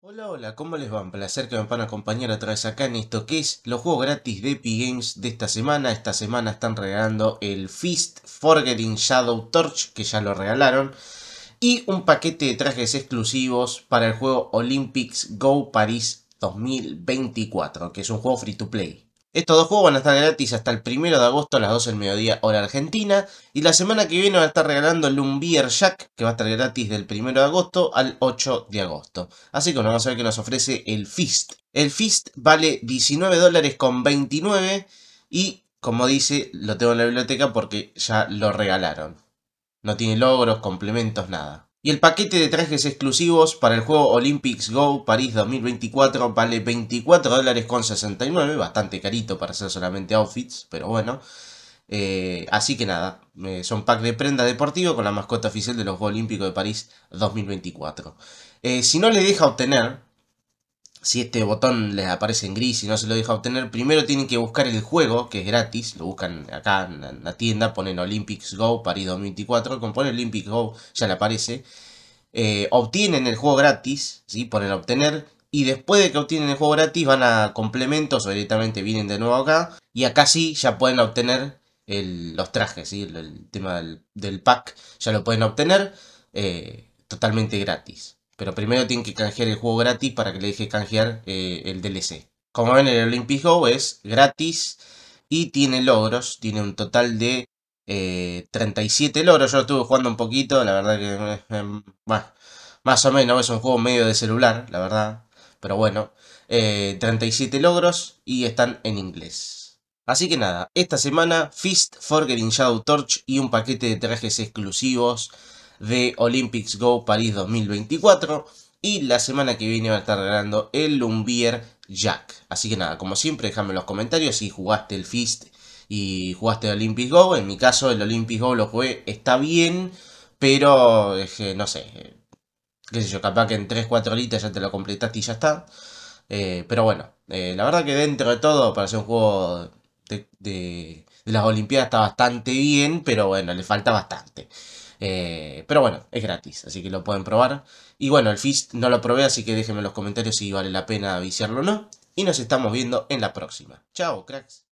Hola, hola, ¿cómo les va? Un placer que me van a acompañar otra vez acá en esto que es los juegos gratis de Epic Games de esta semana. Esta semana están regalando el Fist Forgetting Shadow Torch, que ya lo regalaron, y un paquete de trajes exclusivos para el juego Olympics Go Paris 2024, que es un juego free to play. Estos dos juegos van a estar gratis hasta el 1 de agosto a las 12 del mediodía hora argentina. Y la semana que viene van a estar regalando el Lumbier Jack, que va a estar gratis del 1 de agosto al 8 de agosto. Así que vamos a ver qué nos ofrece el Fist. El Fist vale 19 dólares con 29 y como dice, lo tengo en la biblioteca porque ya lo regalaron. No tiene logros, complementos, nada el paquete de trajes exclusivos para el juego Olympics Go París 2024 vale 24 dólares con 69, bastante carito para ser solamente outfits, pero bueno. Eh, así que nada, eh, son pack de prenda deportiva con la mascota oficial de los Juegos Olímpicos de París 2024. Eh, si no le deja obtener, si este botón les aparece en gris y no se lo deja obtener, primero tienen que buscar el juego, que es gratis, lo buscan acá en la tienda, ponen Olympics Go París 2024, Como ponen Olympics Go ya le aparece, eh, obtienen el juego gratis, ¿sí? ponen obtener, y después de que obtienen el juego gratis van a complementos o directamente vienen de nuevo acá, y acá sí ya pueden obtener los trajes, ¿sí? el, tema del, pack ya lo pueden obtener eh, totalmente gratis. Pero primero tienen que canjear el juego gratis para que le deje canjear eh, el DLC. Como ven, el Olympic Go es gratis y tiene logros. Tiene un total de 37 eh, logros. Yo estuve jugando un poquito, la verdad que... Eh, bueno, más o menos, es un juego medio de celular, la verdad. Pero bueno, 37 logros y están en inglés. Así que nada, esta semana Fist, for getting Shadow Torch y un paquete de trajes exclusivos de Olympics Go París 2024 y la semana que viene va a estar regalando el Lumbier Jack. Así que nada, como siempre, déjame en los comentarios si jugaste el Fist y jugaste el Olympics Go. En mi caso, el Olympics Go lo jugué, está bien, pero no sé, qué sé yo, capaz que en 3-4 horitas ya te lo completaste y ya está. Eh, pero bueno, eh, la verdad que dentro de todo, para ser un juego de, de las Olimpiadas está bastante bien, pero bueno, le falta bastante. Eh, pero bueno, es gratis, así que lo pueden probar. Y bueno, el Fist no lo probé, así que déjenme en los comentarios si vale la pena viciarlo o no. Y nos estamos viendo en la próxima. Chao, cracks.